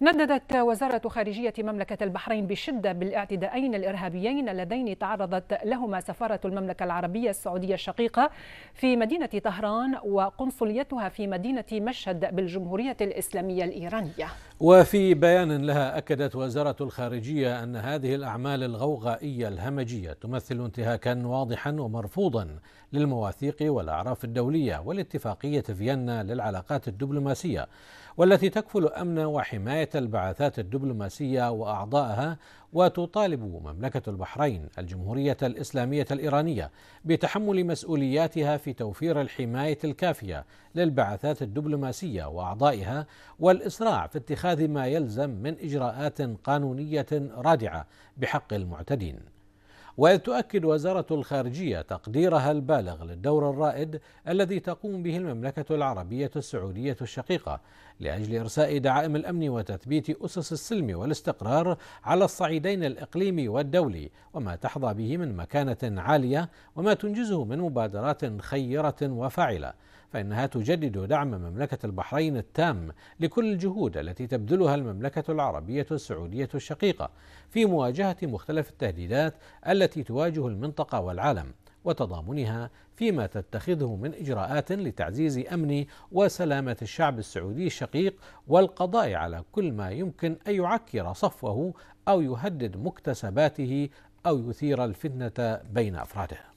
نددت وزارة خارجية مملكة البحرين بشدة بالاعتداءين الإرهابيين اللذين تعرضت لهما سفارة المملكة العربية السعودية الشقيقة في مدينة طهران وقنصليتها في مدينة مشهد بالجمهورية الإسلامية الإيرانية وفي بيان لها أكدت وزارة الخارجية أن هذه الأعمال الغوغائية الهمجية تمثل انتهاكا واضحا ومرفوضا للمواثيق والأعراف الدولية والاتفاقية فيينا للعلاقات الدبلوماسية والتي تكفل أمن وحماية البعثات الدبلوماسية وأعضائها وتطالب مملكة البحرين الجمهورية الإسلامية الإيرانية بتحمل مسؤولياتها في توفير الحماية الكافية للبعثات الدبلوماسية وأعضائها والإسراع في اتخاذ ما يلزم من إجراءات قانونية رادعة بحق المعتدين وتؤكد وزارة الخارجية تقديرها البالغ للدور الرائد الذي تقوم به المملكة العربية السعودية الشقيقة لأجل إرساء دعائم الأمن وتثبيت أسس السلم والاستقرار على الصعيدين الإقليمي والدولي وما تحظى به من مكانة عالية وما تنجزه من مبادرات خيرة وفاعلة فإنها تجدد دعم مملكة البحرين التام لكل الجهود التي تبذلها المملكة العربية السعودية الشقيقة في مواجهة مختلف التهديدات التي تواجه المنطقة والعالم وتضامنها فيما تتخذه من اجراءات لتعزيز امن وسلامه الشعب السعودي الشقيق والقضاء على كل ما يمكن ان يعكر صفوه او يهدد مكتسباته او يثير الفتنه بين افراده.